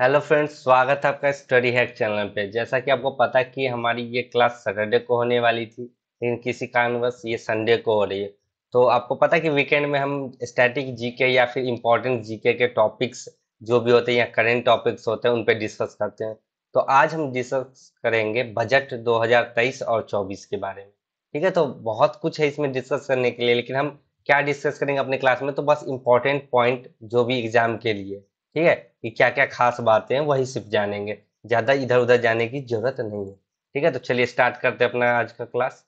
Hello friends स्वागत है आपका स्टडी हैक चैनल पे जैसा कि आपको पता है कि हमारी ये क्लास सैटरडे को होने वाली थी लेकिन किसी कारणवश ये संडे को हो रही है तो आपको पता कि वीकेंड में हम स्टैटिक जीके या फिर इम्पोर्टेंट जीके के टॉपिक्स जो भी होते हैं या करेंट टॉपिक्स होते हैं उन पर डिस्कस करते हैं तो आज हम डिस्कस करेंगे बजट दो और चौबीस के बारे में ठीक है तो बहुत कुछ है इसमें डिस्कस करने के लिए लेकिन हम क्या डिस्कस करेंगे अपने क्लास में तो बस इम्पोर्टेंट पॉइंट जो भी एग्जाम के लिए ठीक है कि क्या क्या खास बातें हैं वही सिर्फ जानेंगे ज़्यादा इधर उधर जाने की जरूरत नहीं है ठीक है तो चलिए स्टार्ट करते हैं अपना आज का क्लास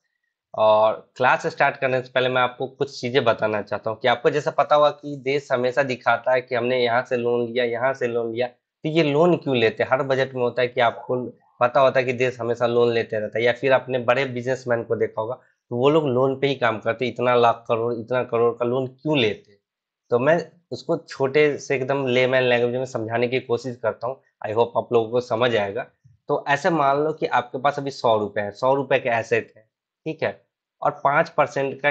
और क्लास स्टार्ट करने से पहले मैं आपको कुछ चीज़ें बताना चाहता हूँ कि आपको जैसा पता हुआ कि देश हमेशा दिखाता है कि हमने यहाँ से लोन लिया यहाँ से लोन लिया तो ये लोन क्यों लेते हैं हर बजट में होता है कि आपको पता होता है कि देश हमेशा लोन लेते रहता है या फिर आपने बड़े बिजनेसमैन को देखा होगा तो वो लोग लोन पे ही काम करते इतना लाख करोड़ इतना करोड़ का लोन क्यों लेते तो मैं उसको छोटे से एकदम लेमैन लैंग्वेज में समझाने की कोशिश करता हूँ आई होप आप लोगों को समझ आएगा तो ऐसे मान लो कि आपके पास अभी सौ रुपये है सौ रुपये के एसेट थे ठीक है और पाँच परसेंट का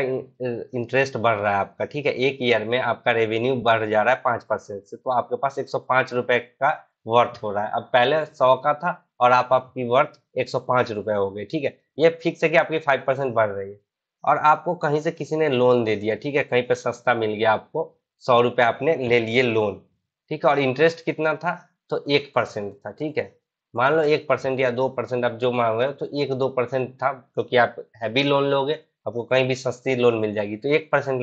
इंटरेस्ट बढ़ रहा है आपका ठीक है एक ईयर में आपका रेवेन्यू बढ़ जा रहा है पाँच परसेंट से तो आपके पास एक सौ पाँच रुपये का वर्थ हो रहा है अब पहले सौ का था और आप आपकी वर्थ एक सौ पाँच रुपये हो गए ठीक है ये फिक्स है कि आपकी फाइव परसेंट बढ़ रही है और आपको कहीं से किसी ने लोन दे दिया ठीक है कहीं पर सस्ता मिल गया आपको सौ रुपये आपने ले लिए लोन ठीक है और इंटरेस्ट कितना था तो एक परसेंट था ठीक है मान लो एक परसेंट या दो परसेंट आप जो मांग रहे हो तो एक दो परसेंट था क्योंकि तो आप हैवी लोन लोगे आपको कहीं भी सस्ती लोन मिल जाएगी तो एक परसेंट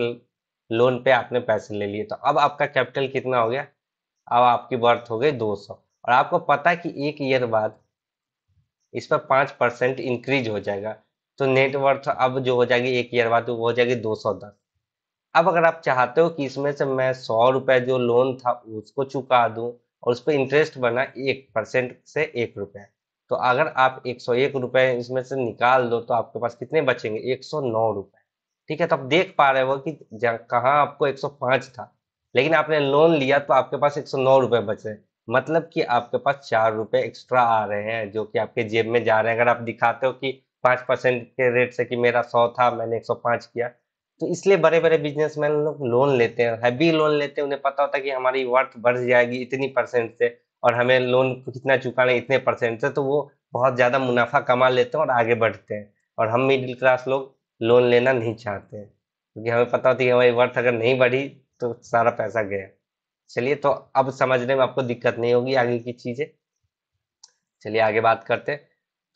लोन पे आपने पैसे ले लिए तो अब आपका कैपिटल कितना हो गया अब आपकी बर्थ हो गई दो सौ और आपको पता है कि एक ईयर बाद इस पर पाँच परसेंट इंक्रीज हो जाएगा तो नेटवर्थ अब जो हो जाएगी एक ईयर बाद वो हो जाएगी दो सौ दस अब अगर आप चाहते हो कि इसमें से मैं सौ रुपए जो लोन था उसको चुका दूं और उस पर इंटरेस्ट बना एक परसेंट से एक रुपए तो अगर आप एक सौ एक रुपए इसमें से निकाल दो तो आपके पास कितने बचेंगे एक सौ नौ रुपए ठीक है तो आप देख पा रहे हो कि कहाँ आपको एक सौ पांच था लेकिन आपने लोन लिया तो आपके पास एक सौ नौ रुपए बचे मतलब कि आपके पास चार रुपए एक्स्ट्रा आ रहे हैं जो कि आपके जेब में जा रहे हैं अगर आप दिखाते हो कि पांच परसेंट के रेट से कि मेरा सौ था मैंने एक सौ पांच किया तो इसलिए बड़े बड़े बिजनेसमैन लोग लोन लेते हैं हैवी लोन लेते हैं उन्हें पता होता है कि हमारी वर्थ बढ़ जाएगी इतनी परसेंट से और हमें लोन कितना चुकाना है इतने परसेंट से तो वो बहुत ज़्यादा मुनाफा कमा लेते हैं और आगे बढ़ते हैं और हम मिडिल क्लास लोग लोन लेना नहीं चाहते क्योंकि हमें पता होती है हमारी वर्थ अगर नहीं बढ़ी तो सारा पैसा गया चलिए तो अब समझने में आपको दिक्कत नहीं होगी आगे की चीज़ें चलिए आगे बात करते हैं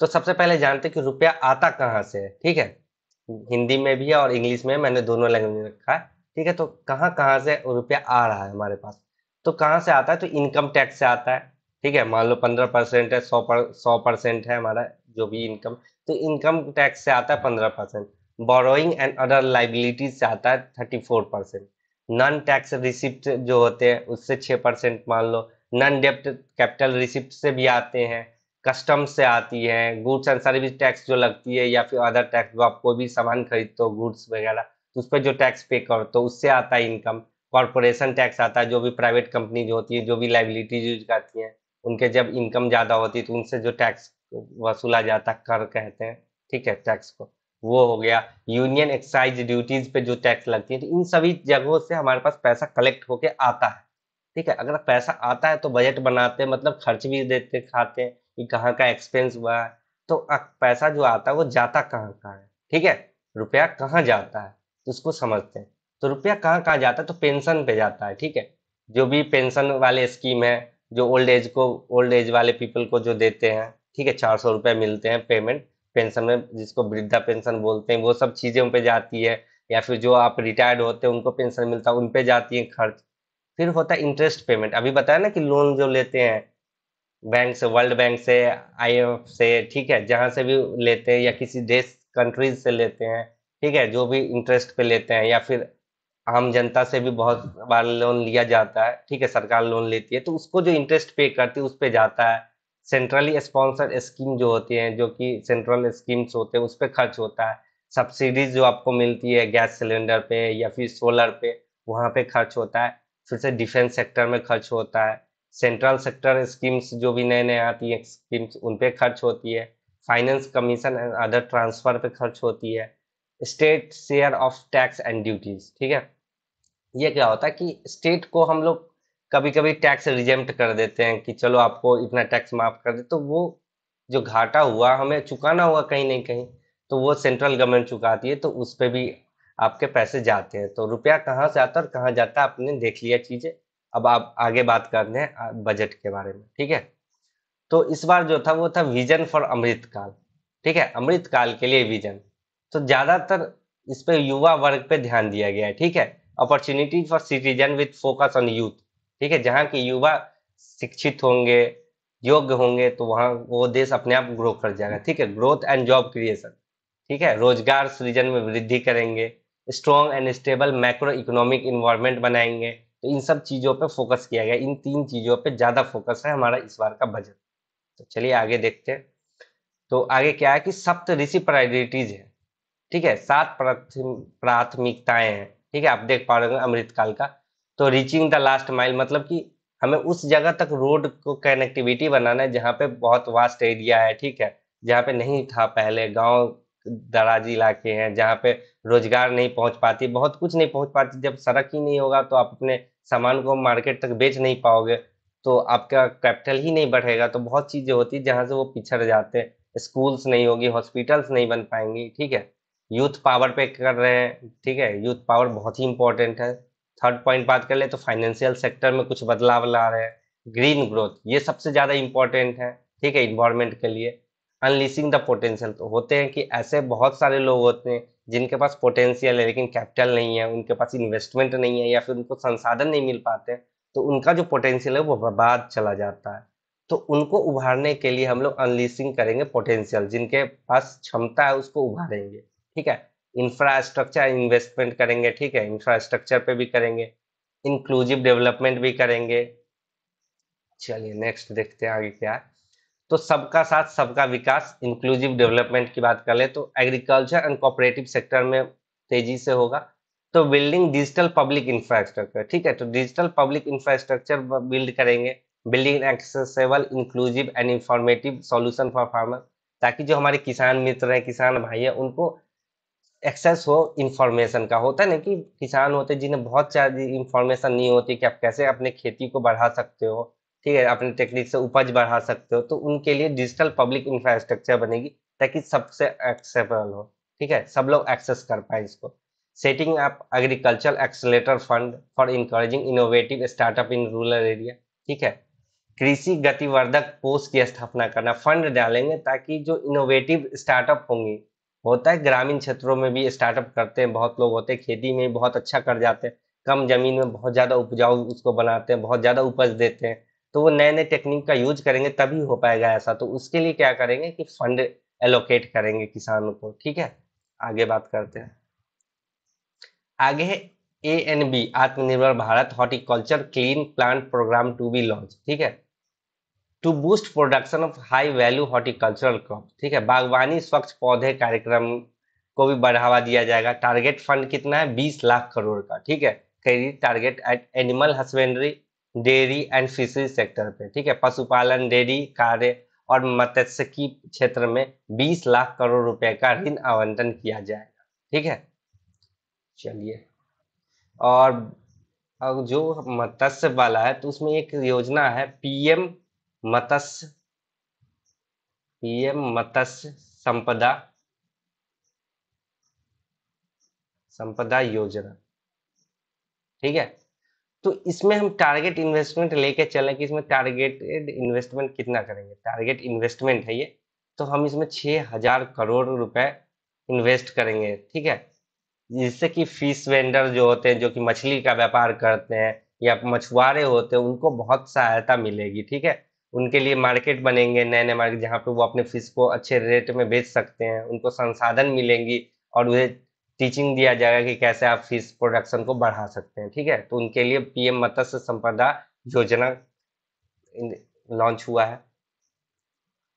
तो सबसे पहले जानते हैं कि रुपया आता कहाँ से है ठीक है हिंदी में भी है और इंग्लिश में मैंने दोनों लैंग्वेज में रखा है ठीक है तो कहाँ कहाँ से रुपया आ रहा है हमारे पास तो कहाँ से आता है तो इनकम टैक्स से आता है ठीक है मान लो पंद्रह परसेंट है सौ पर सौ परसेंट है हमारा जो भी इनकम तो इनकम टैक्स से आता है पंद्रह percent borrowing and other liabilities से आता है thirty four percent non tax receipt जो होते हैं उससे छः परसेंट मान लो नॉन डेप्ट कैपिटल रिसिप्ट से भी आते हैं कस्टम से आती है गुड्स एंड सर्विस टैक्स जो लगती है या फिर अदर टैक्स जो आप कोई भी सामान खरीदते हो गुड्स वगैरह तो उस पर जो टैक्स पे करते हो उससे आता है इनकम कॉरपोरेशन टैक्स आता है जो भी प्राइवेट कंपनी जो होती है जो भी लाइबिलिटीज यूज करती हैं उनके जब इनकम ज़्यादा होती है तो उनसे जो टैक्स वसूला जाता कर कहते हैं ठीक है टैक्स को वो हो गया यूनियन एक्साइज ड्यूटीज पे जो टैक्स लगती है तो इन सभी जगहों से हमारे पास पैसा कलेक्ट होके आता है ठीक है अगर पैसा आता है तो बजट बनाते हैं मतलब खर्च भी देते खाते हैं कि कहाँ का एक्सपेंस हुआ है तो पैसा जो आता है वो जाता कहाँ कहाँ है ठीक है रुपया कहाँ जाता है तो उसको समझते हैं तो रुपया कहाँ कहाँ जाता है तो पेंशन पे जाता है ठीक है जो भी पेंशन वाले स्कीम है जो ओल्ड एज को ओल्ड एज वाले पीपल को जो देते हैं ठीक है चार सौ रुपये मिलते हैं पेमेंट पेंशन में जिसको वृद्धा पेंशन बोलते हैं वो सब चीज़ें उन पर जाती है या फिर जो आप रिटायर्ड होते हैं उनको पेंशन मिलता है उन पर जाती है खर्च फिर होता है इंटरेस्ट पेमेंट अभी बताया ना कि लोन जो लेते हैं बैंक से वर्ल्ड बैंक से आईएमएफ से ठीक है जहाँ से भी लेते हैं या किसी देश कंट्रीज से लेते हैं ठीक है जो भी इंटरेस्ट पे लेते हैं या फिर आम जनता से भी बहुत बार लोन लिया जाता है ठीक है सरकार लोन लेती है तो उसको जो इंटरेस्ट पे करती है उस पर जाता है सेंट्रली स्पॉन्सर स्कीम जो होती है जो कि सेंट्रल स्कीम्स होते हैं उस पर खर्च होता है सब्सिडीज जो आपको मिलती है गैस सिलेंडर पे या फिर सोलर पे वहाँ पे खर्च होता है फिर से डिफेंस सेक्टर में खर्च होता है सेंट्रल सेक्टर स्कीम्स जो भी नए नए आती है स्कीम्स उन पे खर्च होती है finance commission and other transfer पे खर्च होती है state share of tax and duties ठीक है ये क्या होता है कि स्टेट को हम लोग कभी कभी टैक्स रिजेम्प्ट कर देते हैं कि चलो आपको इतना टैक्स माफ कर दे तो वो जो घाटा हुआ हमें चुकाना हुआ कहीं नहीं कहीं तो वो सेंट्रल गवर्नमेंट चुकाती है तो उस पर भी आपके पैसे जाते हैं तो रुपया कहाँ से आता है और कहाँ जाता है आपने देख लिया चीज़ें अब आप आगे बात कर रहे हैं बजट के बारे में ठीक है तो इस बार जो था वो था विजन फॉर अमृतकाल ठीक है अमृतकाल के लिए विजन तो ज्यादातर इस पे युवा वर्ग पे ध्यान दिया गया है ठीक है opportunity for citizen with focus on youth ठीक है जहाँ की युवा शिक्षित होंगे योग्य होंगे तो वहाँ वो देश अपने आप ग्रो कर जाएगा ठीक है ग्रोथ एंड जॉब क्रिएशन ठीक है रोजगार सृजन में वृद्धि करेंगे strong and stable macro economic environment बनाएंगे तो इन सब चीज़ों पे फोकस किया गया इन तीन चीज़ों पे ज़्यादा फोकस है हमारा इस बार का बजट तो चलिए आगे देखते हैं तो आगे क्या है कि सप्त ऋषि प्रायोरिटीज है ठीक है सात प्राथमिकताएं हैं ठीक है आप देख पा रहे होंगे अमृतकाल का तो रीचिंग द लास्ट माइल मतलब कि हमें उस जगह तक रोड को कनेक्टिविटी बनाना है जहाँ पे बहुत वास्ट एरिया है ठीक है जहाँ पे नहीं था पहले गांव दराज इलाके हैं जहाँ पे रोजगार नहीं पहुंच पाती बहुत कुछ नहीं पहुंच पाती जब सड़क ही नहीं होगा तो आप अपने सामान को मार्केट तक बेच नहीं पाओगे तो आपका कैपिटल ही नहीं बढ़ेगा तो बहुत चीज़ें होती है जहाँ से वो पिछड़ जाते हैं स्कूल्स नहीं होगी हॉस्पिटल्स नहीं बन पाएंगी ठीक है यूथ पावर पे कर रहे हैं ठीक है यूथ पावर बहुत ही इंपॉर्टेंट है थर्ड पॉइंट बात कर ले तो फाइनेंशियल सेक्टर में कुछ बदलाव ला रहे हैं ग्रीन ग्रोथ ये सबसे ज़्यादा इंपॉर्टेंट है ठीक है इन्वायरमेंट के लिए अनलिसिंग द पोटेंशियल तो होते हैं कि ऐसे बहुत सारे लोग होते हैं जिनके पास पोटेंशियल है लेकिन कैपिटल नहीं है उनके पास इन्वेस्टमेंट नहीं है या फिर उनको संसाधन नहीं मिल पाते तो उनका जो पोटेंशियल है वो बर्बाद चला जाता है तो उनको उभारने के लिए हम लोग अनलिसिंग करेंगे पोटेंशियल जिनके पास क्षमता है उसको उभारेंगे ठीक है इंफ्रास्ट्रक्चर इन्वेस्टमेंट करेंगे ठीक है इंफ्रास्ट्रक्चर पे भी करेंगे इंक्लूसिव डेवलपमेंट भी करेंगे चलिए नेक्स्ट देखते हैं आगे क्या है तो सबका साथ सबका विकास इंक्लूसिव डेवलपमेंट की बात कर ले तो एग्रीकल्चर एंड कोऑपरेटिव सेक्टर में तेजी से होगा तो बिल्डिंग डिजिटल पब्लिक इंफ्रास्ट्रक्चर ठीक है तो डिजिटल पब्लिक इंफ्रास्ट्रक्चर बिल्ड करेंगे building accessible inclusive and informative solution for farmer ताकि जो हमारे किसान मित्र हैं किसान भाई हैं उनको एक्सेस हो इन्फॉर्मेशन का होता है ना कि किसान होते जिन्हें बहुत सारी इंफॉर्मेशन नहीं होती कि आप कैसे अपने खेती को बढ़ा सकते हो ठीक है अपने टेक्निक से उपज बढ़ा सकते हो तो उनके लिए डिजिटल पब्लिक इंफ्रास्ट्रक्चर बनेगी ताकि सबसे एक्सेबल हो ठीक है सब लोग एक्सेस कर पाए इसको setting up agriculture accelerator fund for encouraging innovative startup in rural area ठीक है कृषि गतिवर्धक कोष की स्थापना करना फंड डालेंगे ताकि जो इनोवेटिव स्टार्टअप होंगे होता है ग्रामीण क्षेत्रों में भी स्टार्टअप करते हैं बहुत लोग होते हैं खेती में बहुत अच्छा कर जाते हैं कम जमीन में बहुत ज़्यादा उपजाऊ उसको बनाते हैं बहुत ज़्यादा उपज देते हैं तो वो नए नए टेक्निक का यूज करेंगे तभी हो पाएगा ऐसा तो उसके लिए क्या करेंगे कि फंड एलोकेट करेंगे किसानों को ठीक है आगे बात करते हैं आगे है ए एन बी Atmanirbhar Bharat horticulture clean plant programme to be launch ठीक है to boost production of high value horticultural crop ठीक है बागवानी स्वच्छ पौधे कार्यक्रम को भी बढ़ावा दिया जाएगा टारगेट फंड कितना है बीस लाख करोड़ का ठीक है credit target at animal husbandry dairy and fishery sector पे ठीक है पशुपालन डेयरी कार्य और मत्स्यकी क्षेत्र में 20 लाख करोड़ रुपए का ऋण आवंटन किया जाएगा ठीक है चलिए और और जो मत्स्य वाला है तो उसमें एक योजना है पीएम मत्स्य पीएम मत्स्य संपदा संपदा योजना ठीक है तो इसमें हम टारगेट इन्वेस्टमेंट लेके चले कि इसमें टारगेटेड इन्वेस्टमेंट कितना करेंगे टारगेट इन्वेस्टमेंट है ये तो हम इसमें छः हजार करोड़ रुपए इन्वेस्ट करेंगे ठीक है जिससे कि फिश वेंडर जो होते हैं जो कि मछली का व्यापार करते हैं या मछुआरे होते हैं उनको बहुत सहायता मिलेगी ठीक है उनके लिए मार्केट बनेंगे नए नए मार्केट जहाँ पे वो अपने फिश को अच्छे रेट में बेच सकते हैं उनको संसाधन मिलेंगी और वे टीचिंग दिया जाएगा कि कैसे आप फीस प्रोडक्शन को बढ़ा सकते हैं ठीक है तो उनके लिए पीएम मत्स्य संपदा योजना लॉन्च हुआ है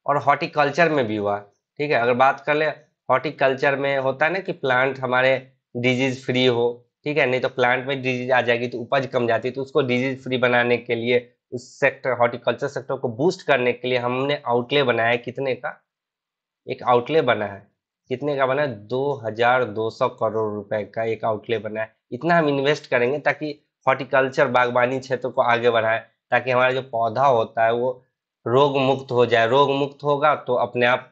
और हॉर्टिकल्चर में भी हुआ ठीक है अगर बात कर ले हॉर्टिकल्चर में होता है ना कि प्लांट हमारे डिजीज फ्री हो ठीक है नहीं तो प्लांट में डिजीज आ जाएगी तो उपज कम जाती है तो उसको डिजीज फ्री बनाने के लिए उस सेक्टर हॉर्टिकल्चर सेक्टर को बूस्ट करने के लिए हमने आउटले बनाया है कितने का एक आउटले बना है कितने का बना है दो हजार दो सौ करोड़ रुपए का एक आउटले बना है इतना हम इन्वेस्ट करेंगे ताकि हॉर्टिकल्चर बागवानी क्षेत्र को आगे बढ़ाए ताकि हमारा जो पौधा होता है वो रोग मुक्त हो जाए रोग मुक्त होगा तो अपने आप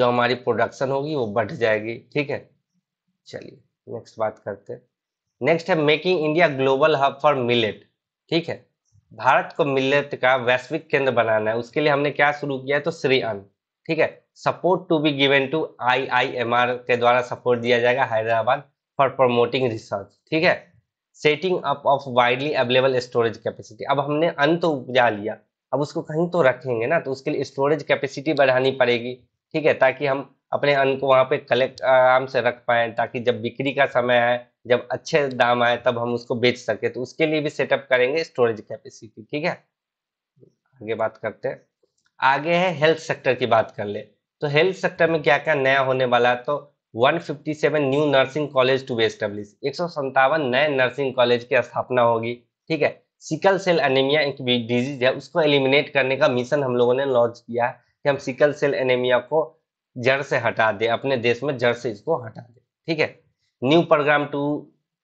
जो हमारी प्रोडक्शन होगी वो बढ़ जाएगी ठीक है चलिए नेक्स्ट बात करते नेक्स्ट है making India global hub for millet ठीक है भारत को मिलेट का वैश्विक केंद्र बनाना है उसके लिए हमने क्या शुरू किया है तो श्री अन्न ठीक है support to be given to IIMR के द्वारा सपोर्ट दिया जाएगा हैदराबाद फॉर प्रमोटिंग रिसर्च ठीक है setting up of widely available storage capacity अब हमने अन तो उपजा लिया अब उसको कहीं तो रखेंगे ना तो उसके लिए स्टोरेज कैपेसिटी बढ़ानी पड़ेगी ठीक है ताकि हम अपने अन्न को वहाँ पे कलेक्ट आराम से रख पाए ताकि जब बिक्री का समय आए जब अच्छे दाम आए तब हम उसको बेच सके तो उसके लिए भी सेटअप करेंगे स्टोरेज कैपेसिटी ठीक है आगे बात करते हैं आगे है हेल्थ सेक्टर की बात कर ले तो हेल्थ सेक्टर में क्या क्या नया होने वाला है तो 157 new nursing college to be establish एक नए नर्सिंग कॉलेज की स्थापना होगी ठीक है सिकल सेल एनेमिया एक डिजीज है उसको एलिमिनेट करने का मिशन हम लोगों ने लॉन्च किया है कि हम सिकल सेल एनेमिया को जड़ से हटा दे अपने देश में जड़ से इसको हटा दे ठीक है new programme to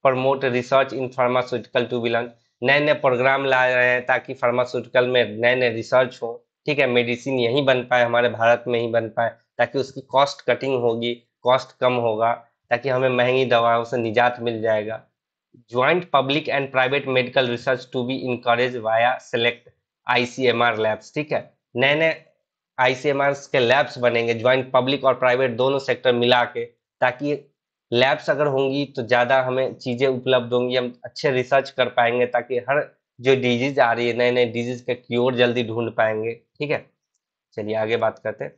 promote research in pharmaceutical to be launch नए नए प्रोग्राम ला रहे हैं ताकि फार्मास्यूटिकल में नए नए रिसर्च हो ठीक है मेडिसिन यहीं बन पाए हमारे भारत में ही बन पाए ताकि उसकी कॉस्ट कटिंग होगी कॉस्ट कम होगा ताकि हमें महंगी दवाओं से निजात मिल जाएगा joint public and private medical research to be encourage via select ICMR labs ठीक है नए नए आईसीएमआर के लैब्स बनेंगे ज्वाइंट पब्लिक और प्राइवेट दोनों सेक्टर मिला के ताकि लैब्स अगर होंगी तो ज़्यादा हमें चीज़ें उपलब्ध होंगी हम अच्छे रिसर्च कर पाएंगे ताकि हर जो डिजीज आ रही है नए नए डिजीज का क्योर जल्दी ढूंढ पाएंगे ठीक है चलिए आगे बात करते हैं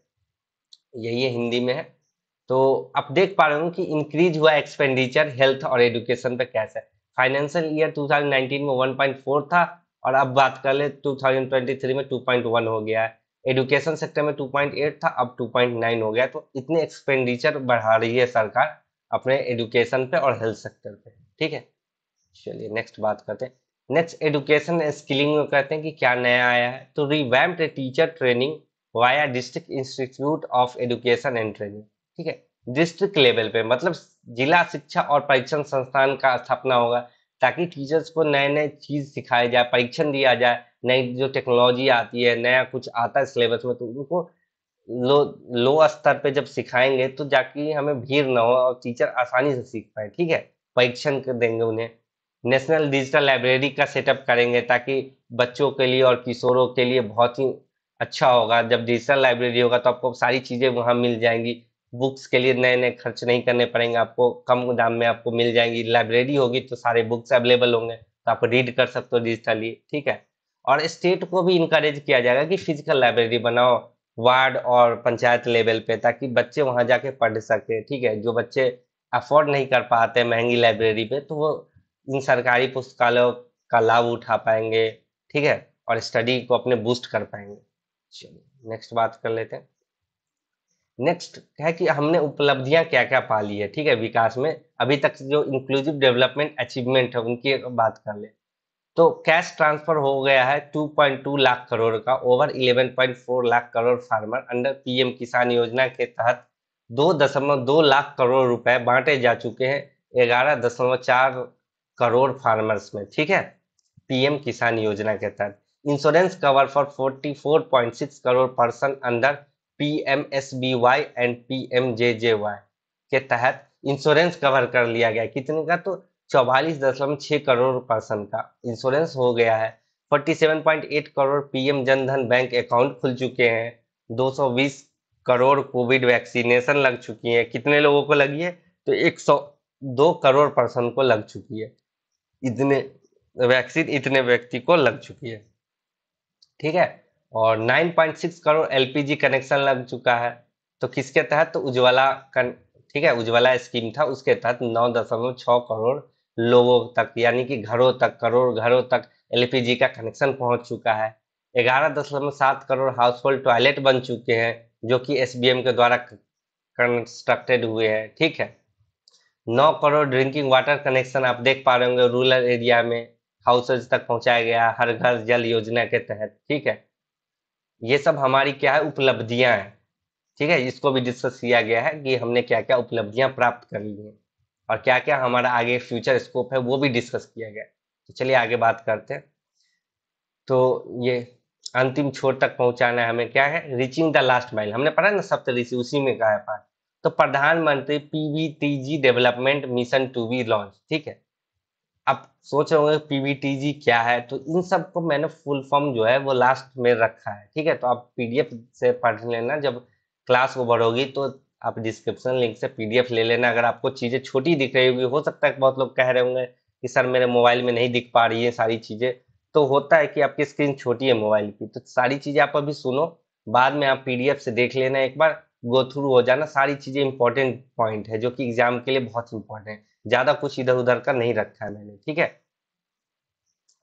यही है हिंदी में है तो आप देख पा रहे हो कि इंक्रीज हुआ एक्सपेंडिचर हेल्थ और एजुकेशन पे कैसे फाइनेंशियल ईयर 2019 में 1.4 था और अब बात कर ले 2023 में 2.1 हो गया है एजुकेशन सेक्टर में 2.8 था अब 2.9 हो गया तो इतने एक्सपेंडिचर बढ़ा रही है सरकार अपने एजुकेशन पे और हेल्थ सेक्टर पे ठीक है चलिए नेक्स्ट बात करते हैं नेक्स्ट एडुकेशन स्किलिंग में कहते हैं कि क्या नया आया है तो revamp teacher training via district institute of education and training ठीक है डिस्ट्रिक्ट लेवल पे मतलब जिला शिक्षा और परीक्षण संस्थान का स्थापना होगा ताकि टीचर्स को नए नए चीज़ सिखाया जाए परीक्षण दिया जाए नई जो टेक्नोलॉजी आती है नया कुछ आता है सिलेबस में तो उनको लो लो स्तर पे जब सिखाएंगे तो जाकि हमें भीड़ ना हो और टीचर आसानी से सीख पाए ठीक है परीक्षण कर देंगे उन्हें नेशनल डिजिटल लाइब्रेरी का सेटअप करेंगे ताकि बच्चों के लिए और किशोरों के लिए बहुत ही अच्छा होगा जब डिजिटल लाइब्रेरी होगा तो आपको सारी चीज़ें वहाँ मिल जाएंगी बुक्स के लिए नए नए खर्च नहीं करने पड़ेंगे आपको कम दाम में आपको मिल जाएंगी लाइब्रेरी होगी तो सारे बुक्स अवेलेबल होंगे तो आप रीड कर सकते हो डिजिटली ठीक है और स्टेट को भी इंकरेज किया जाएगा कि फिजिकल लाइब्रेरी बनाओ वार्ड और पंचायत लेवल पे ताकि बच्चे वहाँ जाके पढ़ सके ठीक है जो बच्चे अफोर्ड नहीं कर पाते महंगी लाइब्रेरी पे तो वो इन सरकारी पुस्तकालयों का लाभ उठा पाएंगे ठीक है और स्टडी को अपने बूस्ट कर पाएंगे चलिए नेक्स्ट बात कर लेते हैं नेक्स्ट है कि हमने उपलब्धियां क्या क्या पा ली है ठीक है विकास में अभी तक जो इंक्लूसिव डेवलपमेंट अचीवमेंट है उनकी बात कर ले तो कैश ट्रांसफर हो गया है 2.2 लाख करोड़ का ओवर 11.4 lakh crore farmer under PM Kisan योजना के तहत दो दशमलव दो लाख करोड़ रुपए बांटे जा चुके हैं ग्यारह दशमलव चार करोड़ फार्मर्स में ठीक है पीएम किसान योजना के तहत insurance cover for 44.6 crore person under PMSBY and PMJJY के तहत इंश्योरेंस कवर कर लिया गया कितने का तो चौवालीस दशमलव छः करोड़ पर्सन का इंश्योरेंस हो गया है 47.8 crore PM Jandhan bank account खुल चुके हैं 220 करोड़ कोविड वैक्सीनेशन लग चुकी है कितने लोगों को लगी है तो 102 करोड़ पर्सन को लग चुकी है इतने वैक्सीन इतने व्यक्ति को लग चुकी है ठीक है और 9.6 करोड़ एलपीजी कनेक्शन लग चुका है तो किसके तहत तो उज्ज्वला ठीक है उज्ज्वला स्कीम था उसके तहत नौ दशमलव छ करोड़ लोगों तक यानी कि घरों तक करोड़ घरों तक एलपीजी का कनेक्शन पहुंच चुका है ग्यारह दशमलव सात करोड़ हाउस होल्ड टॉयलेट बन चुके हैं जो कि एसबीएम के द्वारा कंस्ट्रक्टेड हुए हैं ठीक है नौ करोड़ ड्रिंकिंग वाटर कनेक्शन आप देख पा रहे होंगे रूरल एरिया में हाउसेज तक पहुंचाया गया हर घर जल योजना के तहत ठीक है ये सब हमारी क्या है उपलब्धियां हैं ठीक है इसको भी डिस्कस किया गया है कि हमने क्या क्या उपलब्धियां प्राप्त कर ली हैं और क्या क्या हमारा आगे फ्यूचर स्कोप है वो भी डिस्कस किया गया तो चलिए आगे बात करते हैं तो ये अंतिम छोर तक पहुंचाना है हमें क्या है रीचिंग द लास्ट माइल हमने पढ़ा ना सप्त ऋषि उसी में कहा है पाठ तो प्रधानमंत्री PVTG development mission to be launch ठीक है आप सोच रहे होंगे पीवीटीजी क्या है तो इन सब को मैंने फुल फॉर्म जो है वो लास्ट में रखा है ठीक है तो आप पीडीएफ से पढ़ लेना जब क्लास को बढ़ोगी तो आप डिस्क्रिप्शन लिंक से पीडीएफ ले लेना अगर आपको चीज़ें छोटी दिख रही होगी हो सकता है बहुत लोग कह रहे होंगे कि सर मेरे मोबाइल में नहीं दिख पा रही है सारी चीज़ें तो होता है कि आपकी स्क्रीन छोटी है मोबाइल की तो सारी चीज़ें आप अभी सुनो बाद में आप पीडीएफ से देख लेना एक बार गो थ्रू हो जाना सारी चीजें इंपॉर्टेंट पॉइंट है जो कि एग्जाम के लिए बहुत इंपॉर्टेंट है ज्यादा कुछ इधर उधर का नहीं रखा है मैंने ठीक है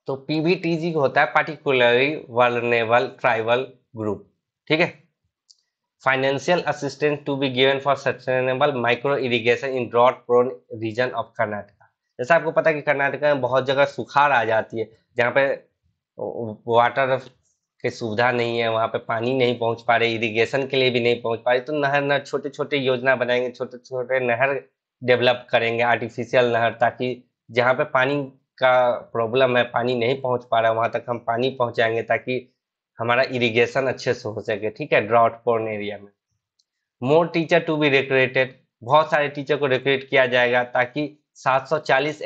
तो पीबीटीजी होता है पार्टिकुलरली वर्नेबल ट्राइबल ग्रुप ठीक है financial assistance to be given for sustainable micro irrigation in drought prone region of Karnataka जैसा आपको पता है कि कर्नाटका में बहुत जगह सुखाड़ आ जाती है जहाँ पे वाटर की सुविधा नहीं है वहाँ पे पानी नहीं पहुँच पा रही इरीगेशन के लिए भी नहीं पहुँच पा रही तो नहर नहर छोटे छोटे योजना बनाएंगे छोटे छोटे नहर डेवलप करेंगे आर्टिफिशियल नहर ताकि जहाँ पे पानी का प्रॉब्लम है पानी नहीं पहुँच पा रहा है वहाँ तक हम पानी पहुँचाएंगे ताकि हमारा इरीगेशन अच्छे से हो सके ठीक है ड्राउट पोर्न एरिया में more teacher to be recruited बहुत सारे टीचर को रिक्रेट किया जाएगा ताकि 740 सौ चालीस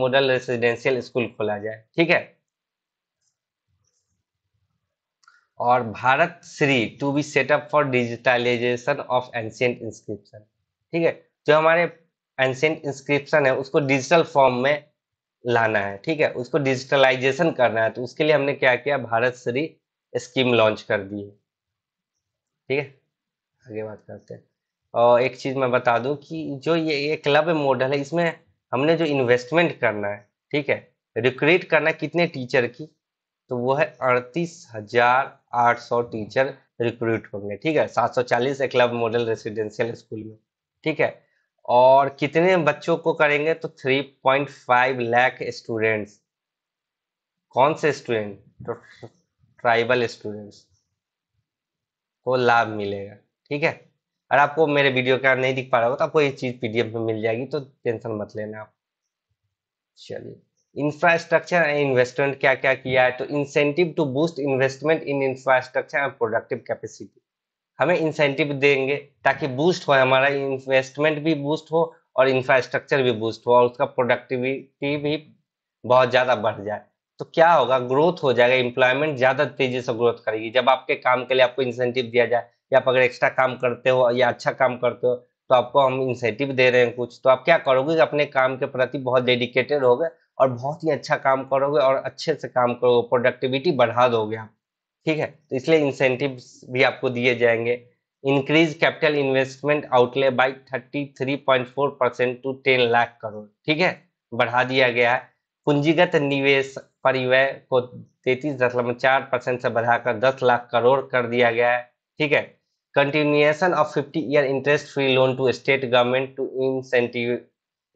मॉडल रेसिडेंशियल स्कूल खोला जाए ठीक है और Bharat Shri to be setup for digitalisation of ancient inscription ठीक है जो हमारे एंशियंट इंस्क्रिप्शन है उसको डिजिटल फॉर्म में लाना है ठीक है उसको डिजिटलाइजेशन करना है तो उसके लिए हमने क्या किया भारत श्री स्कीम लॉन्च कर दी है ठीक है आगे बात करते हैं और एक चीज़ मैं बता दूं कि जो ये ये क्लब मॉडल है इसमें हमने जो इन्वेस्टमेंट करना है ठीक है रिक्रूट करना कितने टीचर की तो वो है अड़तीस हजार आठ सौ टीचर रिक्रूट होंगे ठीक है सात सौ चालीस एक क्लब मॉडल रेसिडेंशियल स्कूल में ठीक है और कितने बच्चों को करेंगे तो three point five lakh students कौन से स्टूडेंट तो ट्राइबल स्टूडेंट्स को लाभ मिलेगा ठीक है अगर आपको मेरे वीडियो का नहीं दिख पा रहा हो तो आपको ये चीज़ पीडीएफ में मिल जाएगी तो टेंशन मत लेना आप चलिए इंफ्रास्ट्रक्चर एंड इन्वेस्टमेंट क्या क्या किया है तो incentive to boost investment in infrastructure and productive capacity हमें इंसेंटिव देंगे ताकि बूस्ट हो हमारा इन्वेस्टमेंट भी बूस्ट हो और इंफ्रास्ट्रक्चर भी बूस्ट हो और उसका प्रोडक्टिविटी भी बहुत ज़्यादा बढ़ जाए तो क्या होगा ग्रोथ हो जाएगा एम्प्लॉयमेंट ज़्यादा तेजी से ग्रोथ करेगी जब आपके काम के लिए आपको इंसेंटिव दिया जाए या आप अगर एक्स्ट्रा काम करते हो या अच्छा काम करते हो तो आपको हम इंसेंटिव दे रहे हैं कुछ तो आप क्या करोगे अपने काम के प्रति बहुत डेडिकेटेड होगे और बहुत ही अच्छा काम करोगे और अच्छे से काम करोगे प्रोडक्टिविटी बढ़ा दोगे आप ठीक है तो इसलिए इंसेंटिव भी आपको दिए जाएंगे increase capital investment outlay by 33.4 three percent to ten lakh crore ठीक है बढ़ा दिया गया है पूंजीगत निवेश परिव्यय को तैतीस दशमलव चार परसेंट से बढ़ाकर दस लाख करोड़ कर दिया गया है ठीक है continuation of 50 year interest free loan to state government to incentive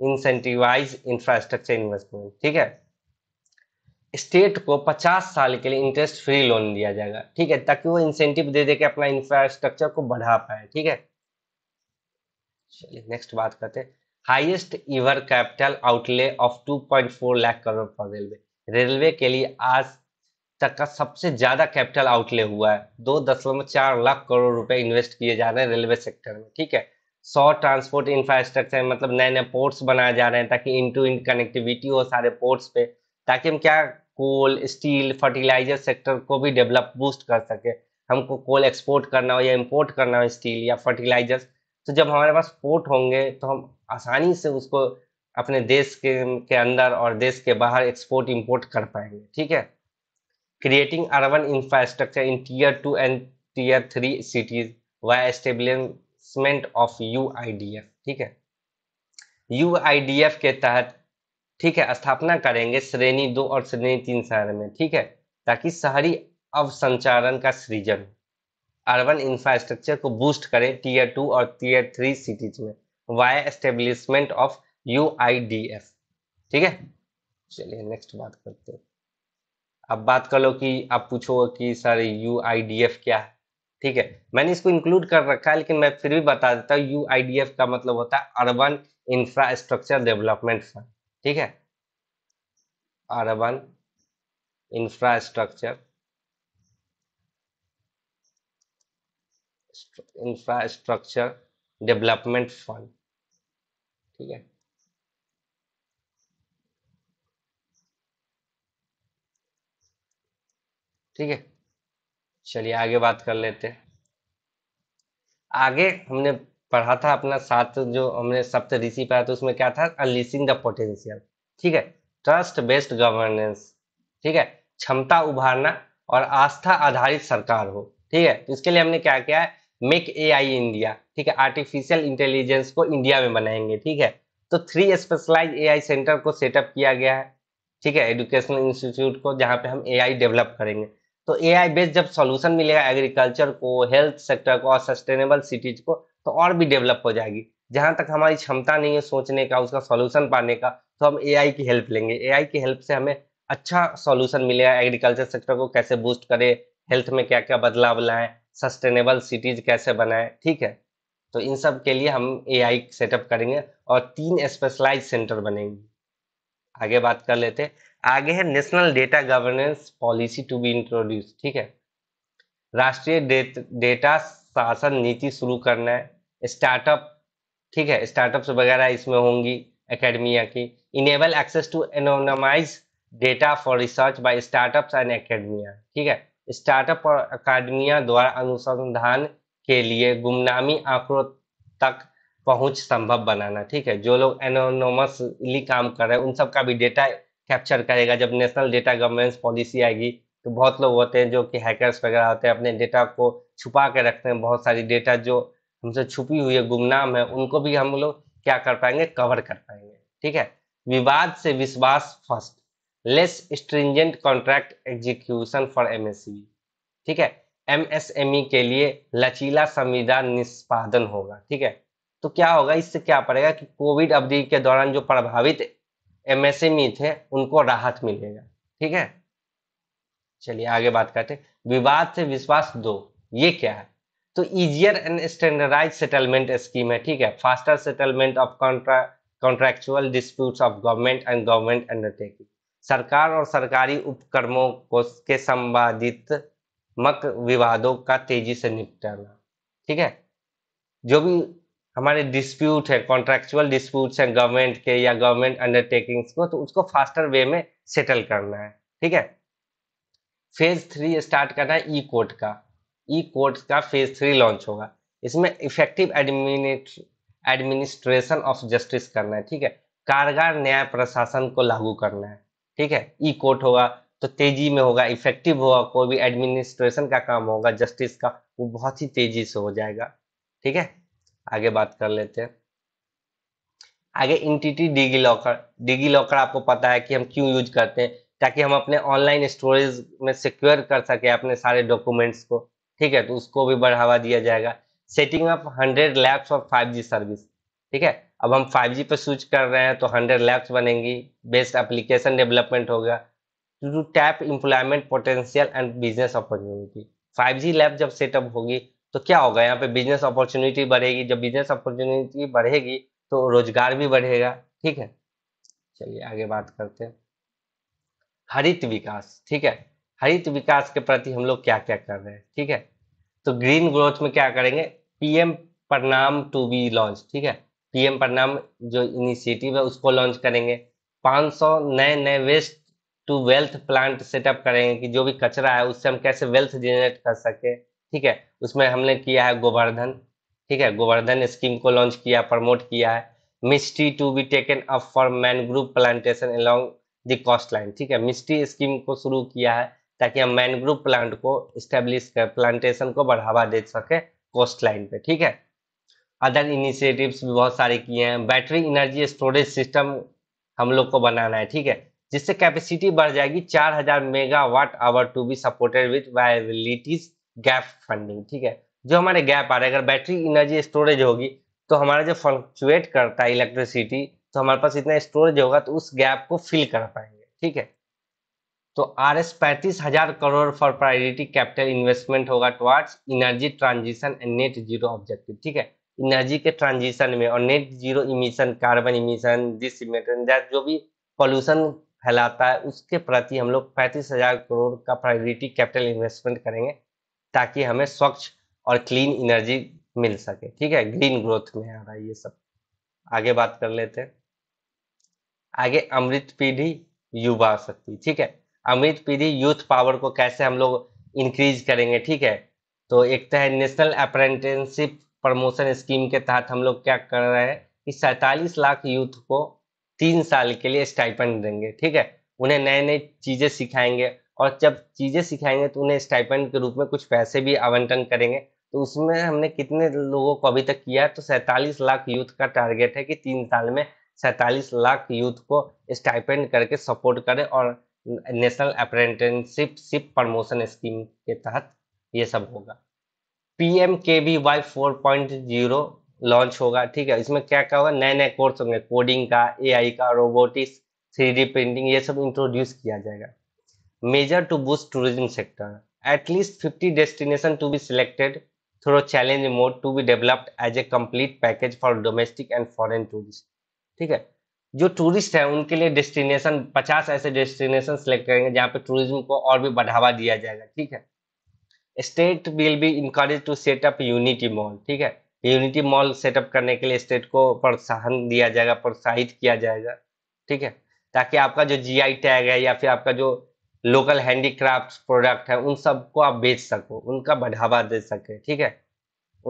incentivise infrastructure investment ठीक है स्टेट को 50 साल के लिए इंटरेस्ट फ्री लोन दिया जाएगा ठीक है ताकि वो इंसेंटिव दे दे के अपना इंफ्रास्ट्रक्चर को बढ़ा पाए ठीक है चलिए नेक्स्ट बात करते हैं highest ever capital outlay of 2.4 lakh crore for railway railway के लिए आज तक का सबसे ज्यादा कैपिटल आउटले हुआ है दो चार लाख करोड़ रुपए इन्वेस्ट किए जा रहे हैं रेलवे सेक्टर में ठीक है सौ ट्रांसपोर्ट इंफ्रास्ट्रक्चर मतलब नए नए पोर्ट्स बनाए जा रहे हैं ताकि इन टू इन कनेक्टिविटी हो सारे पोर्ट्स पे ताकि हम क्या कोल स्टील फर्टिलाइजर सेक्टर को भी डेवलप बूस्ट कर सके हमको कोल एक्सपोर्ट करना हो या इम्पोर्ट करना हो स्टील या फर्टिलाइजर्स तो जब हमारे पास पोर्ट होंगे तो हम आसानी से उसको अपने देश के के अंदर और देश के बाहर एक्सपोर्ट इम्पोर्ट कर पाएंगे ठीक है creating urban infrastructure in tier two and tier three cities by establishing enforcement of U ठीक है यू के तहत ठीक है स्थापना करेंगे श्रेणी दो और श्रेणी तीन शहर में ठीक है ताकि शहरी अवसंचारण का सृजन अर्बन इंफ्रास्ट्रक्चर को बूस्ट करें टीयर टू और टीयर थ्री सिटीज में वाय एस्टेब्लिशमेंट ऑफ यू ठीक है चलिए नेक्स्ट बात करते हैं अब बात कर लो कि आप पूछो कि सर यू क्या है ठीक है मैंने इसको इंक्लूड कर रखा है लेकिन मैं फिर भी बता देता हूँ यू का मतलब होता है अर्बन इंफ्रास्ट्रक्चर डेवलपमेंट फंड ठीक है urban infrastructure infrastructure development fund ठीक है ठीक है चलिए आगे बात कर लेते आगे हमने पढ़ा था अपना सात जो हमने सप्त ऋषि पढ़ा था तो उसमें क्या था अनलिसिंग द पोटेंशियल ठीक है ट्रस्ट बेस्ड गवर्नेंस ठीक है क्षमता उभारना और आस्था आधारित सरकार हो ठीक है तो इसके लिए हमने क्या किया है मेक ए आई इंडिया ठीक है आर्टिफिशियल इंटेलिजेंस को इंडिया में बनाएंगे ठीक है तो three specialise A I centre को सेटअप किया गया है ठीक है एजुकेशनल इंस्टीट्यूट को जहाँ पे हम ए आई डेवलप करेंगे तो एआई बेस्ड जब सोल्यूशन मिलेगा एग्रीकल्चर को हेल्थ सेक्टर को और सस्टेनेबल सिटीज को तो और भी डेवलप हो जाएगी जहां तक हमारी क्षमता नहीं है सोचने का उसका सोल्यूशन पाने का तो हम एआई की हेल्प लेंगे आई की हेल्प से हमें अच्छा सोल्यूशन मिलेगा एग्रीकल्चर सेक्टर को कैसे बूस्ट करें हेल्थ में क्या क्या बदलाव लाएं सस्टेनेबल सिटीज कैसे बनाएं ठीक है तो इन सब के लिए हम आई सेटअप करेंगे और तीन स्पेशलाइज सेंटर बनेंगे आगे बात कर लेते हैं आगे है national data governance policy to be introduce ठीक है राष्ट्रीय डेटा शासन नीति शुरू करना है स्टार्टअप ठीक है स्टार्टअप्स वगैरह इसमें होंगी अकेडमिया की enable access to anonymise data for research by startups and academia ठीक है स्टार्टअप और अकेडमिया द्वारा अनुसंधान के लिए गुमनामी आंकड़ों तक पहुंच संभव बनाना ठीक है जो लोग एनोनोमसली काम कर रहे हैं उन सब का भी डेटा कैप्चर करेगा जब नेशनल डेटा गवर्नेंस पॉलिसी आएगी तो बहुत लोग होते हैं जो कि हैकर्स वगैरह होते हैं अपने डेटा को छुपा के रखते हैं बहुत सारी डेटा जो हमसे छुपी हुई है गुमनाम है उनको भी हम लोग क्या कर पाएंगे कवर कर पाएंगे ठीक है विवाद से विश्वास first less stringent contract execution for M ठीक है एम e के लिए लचीला संविधान निष्पादन होगा ठीक है तो क्या होगा इससे क्या पड़ेगा कि कोविड अवधि के दौरान जो प्रभावित एमएसएमई e थे उनको राहत मिलेगा ठीक है चलिए आगे बात करते विवाद से विश्वास दो ये क्या है तो easier and standardise settlement scheme है ठीक है faster settlement of contra contractual disputes of government and government undertaking सरकार और सरकारी उपक्रमों को के संबादित मक विवादों का तेजी से निपटाना ठीक है जो भी हमारे डिस्प्यूट है कॉन्ट्रेक्चुअल डिस्प्यूट्स हैं गवर्नमेंट के या गवर्नमेंट अंडरटेकिंग्स को तो उसको फास्टर वे में सेटल करना है ठीक है फेज थ्री स्टार्ट करना है ई कोर्ट का ई कोर्ट का फेज थ्री लॉन्च होगा इसमें इफेक्टिव एडमिनिस्ट्रेशन ऑफ जस्टिस करना है ठीक है कारगर न्याय प्रशासन को लागू करना है ठीक है ई कोर्ट होगा तो तेजी में होगा इफेक्टिव होगा कोई भी एडमिनिस्ट्रेशन का काम होगा जस्टिस का वो बहुत ही तेजी से हो जाएगा ठीक है आगे बात कर लेते हैं आगे entity DigiLocker DigiLocker आपको पता है कि हम क्यों यूज करते हैं ताकि हम अपने ऑनलाइन स्टोरेज में सिक्योर कर सके अपने सारे डॉक्यूमेंट्स को ठीक है तो उसको भी बढ़ावा दिया जाएगा सेटिंग अप हंड्रेड लैब्स और फाइव जी सर्विस ठीक है अब हम फाइव जी पर स्विच कर रहे हैं तो हंड्रेड लैब्स बनेंगी बेस्ट एप्लीकेशन डेवलपमेंट होगा to tap employment potential and business opportunity five G lab जब सेटअप होगी तो क्या होगा यहाँ पे बिजनेस अपॉर्चुनिटी बढ़ेगी जब बिजनेस अपॉर्चुनिटी बढ़ेगी तो रोजगार भी बढ़ेगा ठीक है चलिए आगे बात करते हैं हरित विकास ठीक है हरित विकास के प्रति हम लोग क्या क्या कर रहे हैं ठीक है तो ग्रीन ग्रोथ में क्या करेंगे पीएम प्रणाम टू बी लॉन्च ठीक है पीएम प्रणाम जो इनिशिएटिव है उसको लॉन्च करेंगे 500 नए नए waste to wealth plant setup करेंगे कि जो भी कचरा है उससे हम कैसे वेल्थ जनरेट कर सके ठीक है उसमें हमने किया है गोवर्धन ठीक है गोवर्धन स्कीम को लॉन्च किया प्रमोट किया है mystery to be taken up for mangrove plantation along the coast line ठीक है मिस्ट्री स्कीम को शुरू किया है ताकि हम मैनग्रोव प्लांट को स्टेब्लिश कर प्लांटेशन को बढ़ावा दे सके कोस्ट लाइन पे ठीक है अदर इनिशिएटिव्स भी बहुत सारे किए हैं बैटरी एनर्जी स्टोरेज सिस्टम हम लोग को बनाना है ठीक है जिससे कैपेसिटी बढ़ जाएगी 4000 megawatt hour to be supported with viabilities gap funding ठीक है जो हमारे गैप आ रहे हैं अगर बैटरी एनर्जी स्टोरेज होगी तो हमारा जो फ्लक्चुएट करता है इलेक्ट्रिसिटी तो हमारे पास इतना स्टोरेज होगा तो उस गैप को फिल कर पाएंगे ठीक है तो आर एस पैंतीस हजार crore for priority capital investment होगा towards energy transition and net zero objective ठीक है एनर्जी के ट्रांजिशन में और net zero emission carbon emission this emission जो भी पॉल्यूशन फैलाता है उसके प्रति हम लोग पैंतीस हजार करोड़ का प्रायोरिटी कैपिटल इन्वेस्टमेंट करेंगे ताकि हमें स्वच्छ और क्लीन एनर्जी मिल सके ठीक है ग्रीन ग्रोथ में आ रहा है ये सब आगे बात कर लेते हैं आगे अमृत पीढ़ी युवा शक्ति ठीक है अमृत पीढ़ी यूथ पावर को कैसे हम लोग इंक्रीज करेंगे ठीक है तो एक तो है नेशनल अप्रेंटिसिप प्रमोशन स्कीम के तहत हम लोग क्या कर रहे हैं कि सैतालीस लाख यूथ को तीन साल के लिए स्टाइपेंड देंगे ठीक है उन्हें नए नए चीज़ें सिखाएंगे और जब चीज़ें सिखाएंगे तो उन्हें स्टाइपेंड के रूप में कुछ पैसे भी आवंटन करेंगे तो उसमें हमने कितने लोगों को अभी तक किया है तो सैंतालीस लाख यूथ का टारगेट है कि तीन साल में सैंतालीस लाख यूथ को स्टाइपेंड करके सपोर्ट करें और national apprenticeship promotion scheme के तहत ये सब होगा P M K V Y four point zero launch होगा ठीक है इसमें क्या क्या होगा नए नए कोर्स होंगे कोडिंग का एआई का रोबोटिक्स थ्री प्रिंटिंग ये सब इंट्रोड्यूस किया जाएगा measure to boost tourism sector. At least 50 destinations to be selected through challenge mode to be developed as a complete package for domestic and foreign tourists. ठीक है जो tourist है उनके लिए डेस्टिनेशन 50 ऐसे डेस्टिनेशन सेलेक्ट करेंगे जहाँ पे टूरिज्म को और भी बढ़ावा दिया जाएगा ठीक है state will be encourage to setup unity mall ठीक है यूनिटी मॉल सेटअप करने के लिए स्टेट को प्रोत्साहन दिया जाएगा प्रोत्साहित किया जाएगा ठीक है ताकि आपका जो जीआई टैग है या फिर आपका जो लोकल हैंडीक्राफ्ट प्रोडक्ट है उन सबको आप बेच सको उनका बढ़ावा दे सके ठीक है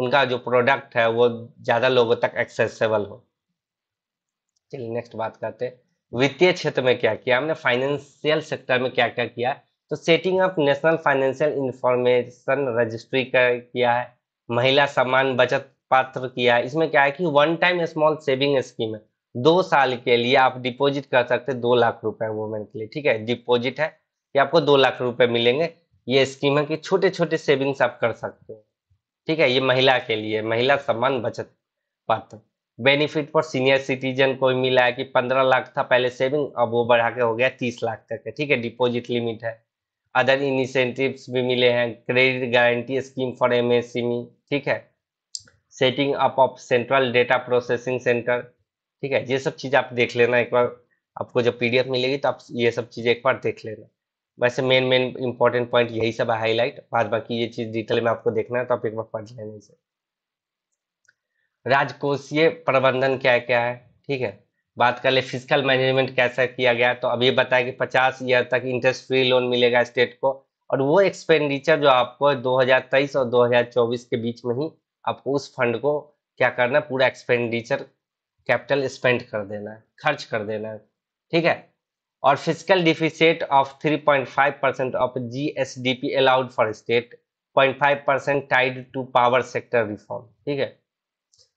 उनका जो प्रोडक्ट है वो ज़्यादा लोगों तक एक्सेसिबल हो चलिए नेक्स्ट बात करते हैं वित्तीय क्षेत्र में क्या किया हमने फाइनेंशियल सेक्टर में क्या क्या किया तो setting up national financial information registry किया है महिला सम्मान बचत पात्र किया है इसमें क्या है कि one time small saving scheme है दो साल के लिए आप डिपॉजिट कर सकते दो लाख रुपए वुमेन के लिए ठीक है डिपॉजिट है ये आपको दो लाख रुपए मिलेंगे ये स्कीम है कि छोटे छोटे सेविंग्स आप कर सकते हैं ठीक है ये महिला के लिए महिला सम्मान बचत पात्र बेनिफिट फॉर सीनियर सिटीजन को मिला है कि पंद्रह लाख था पहले सेविंग अब वो बढ़ा के हो गया तीस लाख तक है ठीक है डिपॉजिट लिमिट है अदर इनिशेटिव्स भी मिले हैं credit guarantee scheme for M ठीक है setting up of central data processing centre ठीक है ये सब चीज़ आप देख लेना एक बार आपको जब पीडीएफ मिलेगी तो आप ये सब चीज़ें एक बार देख लेना वैसे मेन मेन इंपॉर्टेंट पॉइंट यही सब हाईलाइट बाद बाकी ये चीज डिटेल में आपको देखना है तो आप एक बार पढ़ लेने से राजकोषीय प्रबंधन क्या क्या है ठीक है बात कर ले फिजिकल मैनेजमेंट कैसा किया गया तो अब ये बताया कि पचास ईयर तक इंटरेस्ट फ्री लोन मिलेगा स्टेट को और वो एक्सपेंडिचर जो आपको 2023 और 2024 के बीच में ही आपको उस फंड को क्या करना पूरा एक्सपेंडिचर कैपिटल स्पेंड कर देना है खर्च कर देना है ठीक है और physical deficit of 3.5% percent of GSDP allowed for state 0.5% percent tied to power sector reform ठीक है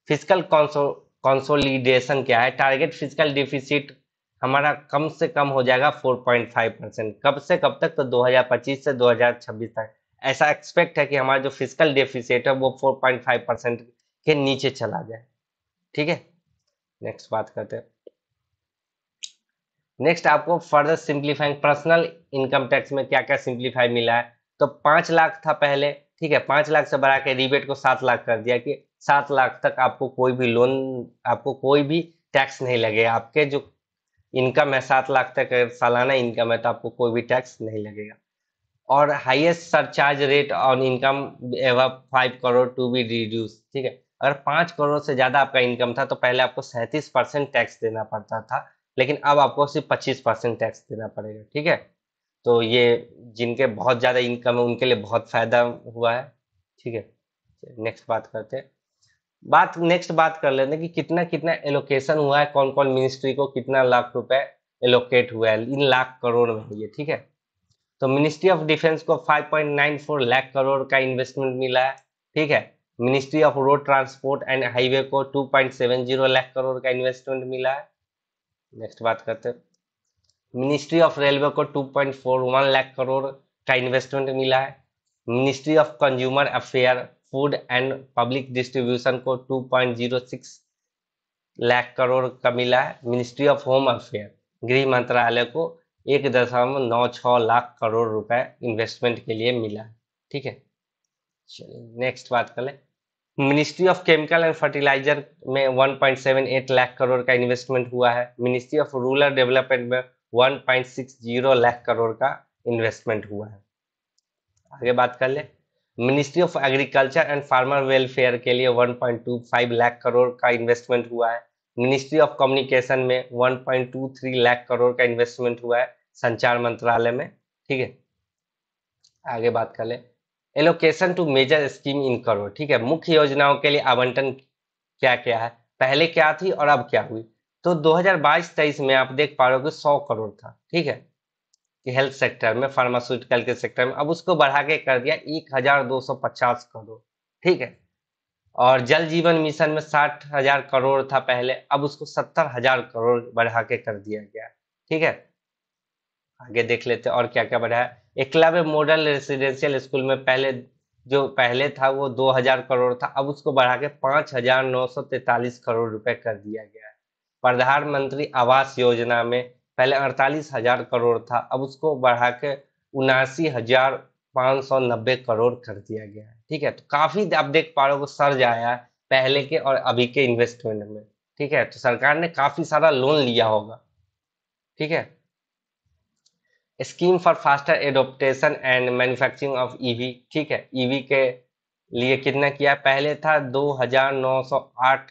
फिजिकल कंसोलिडेशन क्या है टारगेट फिजिकल डिफिसिट हमारा कम से कम हो जाएगा 4.5 परसेंट कब से कब तक तो 2025 से 2026 तक ऐसा एक्सपेक्ट है कि हमारा जो फिजिकल डिफिसिट है वो 4.5 परसेंट के नीचे चला जाए ठीक है नेक्स्ट बात करते हैं नेक्स्ट आपको further simplifying personal income tax में क्या क्या सिंप्लीफाई मिला है तो पांच लाख था पहले ठीक है पांच लाख से बढ़ा के रिबेट को सात लाख कर दिया कि सात लाख तक आपको कोई भी लोन आपको कोई भी टैक्स नहीं लगेगा आपके जो इनकम है सात लाख तक सालाना इनकम है तो आपको कोई भी टैक्स नहीं लगेगा और highest surcharge rate on income above five crore to be reduce ठीक है अगर पाँच करोड़ से ज़्यादा आपका इनकम था तो पहले आपको सैंतीस परसेंट टैक्स देना पड़ता था लेकिन अब आपको सिर्फ पच्चीस परसेंट टैक्स देना पड़ेगा ठीक है तो ये जिनके बहुत ज़्यादा इनकम है उनके लिए बहुत फ़ायदा हुआ है ठीक है नेक्स्ट बात करते हैं बात नेक्स्ट बात कर लेते हैं कि कितना कितना एलोकेशन हुआ है कौन कौन मिनिस्ट्री को कितना लाख रुपए एलोकेट हुआ है इन लाख करोड़ में ये ठीक है तो मिनिस्ट्री ऑफ डिफेंस को 5.94 लाख करोड़ का इन्वेस्टमेंट मिला है ठीक है ministry of road transport and highway को 2.70 लाख करोड़ का इन्वेस्टमेंट मिला है नेक्स्ट बात करते हैं मिनिस्ट्री ऑफ रेलवे को 2.41 लाख करोड़ का इन्वेस्टमेंट मिला है ministry of consumer affair food and public distribution को 2.06 लाख करोड़ का मिला है मिनिस्ट्री ऑफ होम अफेयर गृह मंत्रालय को एक दशमलव नौ छ लाख करोड़ रुपए इन्वेस्टमेंट के लिए मिला है ठीक है चलिए नेक्स्ट बात कर लें ministry of chemical and fertiliser में 1.78 लाख करोड़ का इन्वेस्टमेंट हुआ है मिनिस्ट्री ऑफ रूरल डेवलपमेंट में 1.60 लाख करोड़ का इन्वेस्टमेंट हुआ है आगे बात कर ले ministry of agriculture and farmer welfare के लिए 1.25 लाख करोड़ का इन्वेस्टमेंट हुआ है मिनिस्ट्री ऑफ कम्युनिकेशन में 1.23 लाख करोड़ का इन्वेस्टमेंट हुआ है संचार मंत्रालय में ठीक है आगे बात कर ले allocation to major scheme in करो ठीक है मुख्य योजनाओं के लिए आवंटन क्या क्या है पहले क्या थी और अब क्या हुई तो 2022-23 में आप देख पा रहे हो कि 100 करोड़ था ठीक है हेल्थ सेक्टर में फार्मास्यूटिकल के सेक्टर में अब उसको बढ़ा के कर दिया एक हजार दो सौ पचास करोड़ ठीक है और जल जीवन मिशन में साठ हजार करोड़ था पहले अब उसको सत्तर हजार करोड़ बढ़ा के कर दिया गया ठीक है आगे देख लेते और क्या क्या बढ़ाया एकलव्य मॉडल रेसिडेंशियल स्कूल में पहले जो पहले था वो 2000 करोड़ था अब उसको बढ़ा के पांच करोड़ रुपए कर दिया गया है प्रधानमंत्री आवास योजना में पहले अड़तालीस हजार करोड़ था अब उसको बढ़ा के उनासी हजार सौ नब्बे करोड़ कर दिया गया है ठीक है तो काफी आप देख पा रहे हो सर्ज आया पहले के और अभी के इन्वेस्टमेंट में ठीक है तो सरकार ने काफी सारा लोन लिया होगा ठीक है scheme for faster adoption and manufacturing of EV ठीक है ईवी के लिए कितना किया पहले था 2908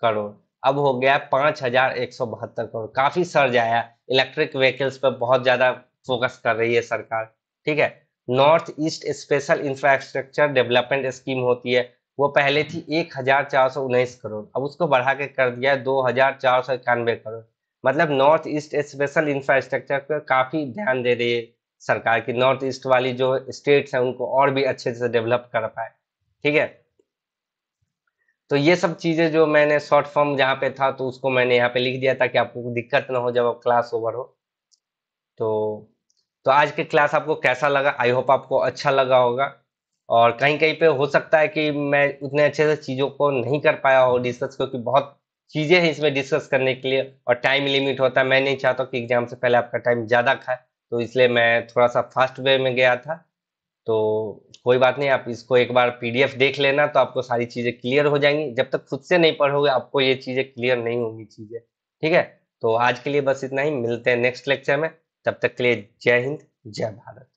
करोड़ अब हो गया पांच हजार एक सौ बहत्तर करोड़ काफी सर्ज आया इलेक्ट्रिक व्हीकल्स पर बहुत ज्यादा फोकस कर रही है सरकार ठीक है north east special infrastructure development scheme होती है वो पहले थी एक हजार चार सौ उन्नीस करोड़ अब उसको बढ़ा के कर दिया है दो हजार चार सौ इक्यानवे करोड़ मतलब नॉर्थ ईस्ट स्पेशल इंफ्रास्ट्रक्चर पर काफ़ी ध्यान दे रही है सरकार की नॉर्थ ईस्ट वाली जो स्टेट्स हैं उनको और भी अच्छे से डेवलप कर पाए ठीक है तो ये सब चीज़ें जो मैंने शॉर्ट फॉर्म जहाँ पे था तो उसको मैंने यहाँ पे लिख दिया ताकि आपको दिक्कत ना हो जब आप क्लास ओवर हो तो तो आज के क्लास आपको कैसा लगा आई होप आपको अच्छा लगा होगा और कहीं कहीं पे हो सकता है कि मैं उतने अच्छे से चीज़ों को नहीं कर पाया हो डिस्कस क्योंकि बहुत चीज़ें हैं इसमें डिस्कस करने के लिए और टाइम लिमिट होता है मैं नहीं चाहता कि एग्जाम से पहले आपका टाइम ज़्यादा खाए तो इसलिए मैं थोड़ा सा फास्ट वे में गया था तो कोई बात नहीं आप इसको एक बार पीडीएफ देख लेना तो आपको सारी चीज़ें क्लियर हो जाएंगी जब तक खुद से नहीं पढ़ोगे आपको ये चीज़ें क्लियर नहीं होंगी चीज़ें ठीक है तो आज के लिए बस इतना ही मिलते हैं नेक्स्ट लेक्चर में तब तक के लिए जय हिंद जय भारत